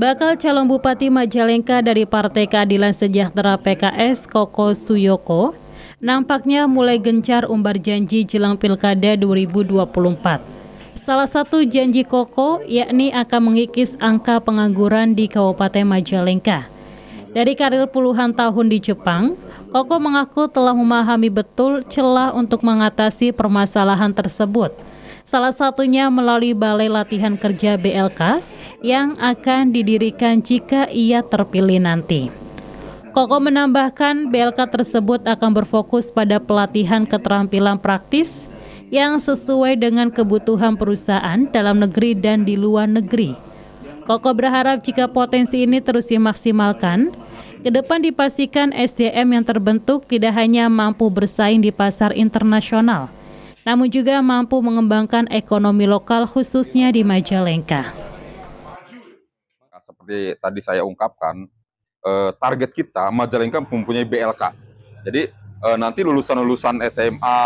Bakal calon Bupati Majalengka dari Partai Keadilan Sejahtera PKS Koko Suyoko nampaknya mulai gencar umbar janji jelang Pilkada 2024. Salah satu janji Koko yakni akan mengikis angka pengangguran di Kabupaten Majalengka. Dari karir puluhan tahun di Jepang, Koko mengaku telah memahami betul celah untuk mengatasi permasalahan tersebut. Salah satunya melalui Balai Latihan Kerja BLK yang akan didirikan jika ia terpilih nanti. Koko menambahkan BLK tersebut akan berfokus pada pelatihan keterampilan praktis yang sesuai dengan kebutuhan perusahaan dalam negeri dan di luar negeri. Koko berharap jika potensi ini terus dimaksimalkan, ke depan dipastikan SDM yang terbentuk tidak hanya mampu bersaing di pasar internasional, namun juga mampu mengembangkan ekonomi lokal khususnya di Majalengka. Seperti tadi saya ungkapkan, eh, target kita Majalengka mempunyai BLK. Jadi eh, nanti lulusan-lulusan SMA,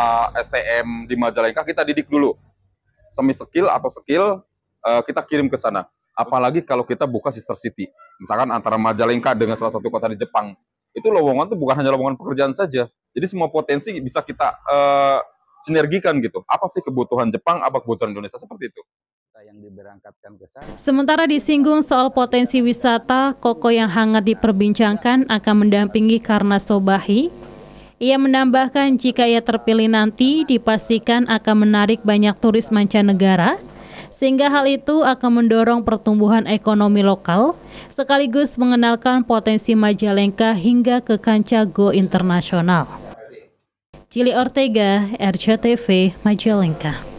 STM di Majalengka kita didik dulu. Semi skill atau skill eh, kita kirim ke sana. Apalagi kalau kita buka sister city. Misalkan antara Majalengka dengan salah satu kota di Jepang. Itu lowongan itu bukan hanya lowongan pekerjaan saja. Jadi semua potensi bisa kita uh, sinergikan gitu. Apa sih kebutuhan Jepang, apa kebutuhan Indonesia seperti itu? yang diberangkatkan ke sana. Sementara disinggung soal potensi wisata, Koko yang hangat diperbincangkan akan mendampingi karena Sobahi. Ia menambahkan jika ia terpilih nanti dipastikan akan menarik banyak turis mancanegara sehingga hal itu akan mendorong pertumbuhan ekonomi lokal sekaligus mengenalkan potensi Majalengka hingga ke kancah go internasional. Cili Ortega, RCTV, Majalengka.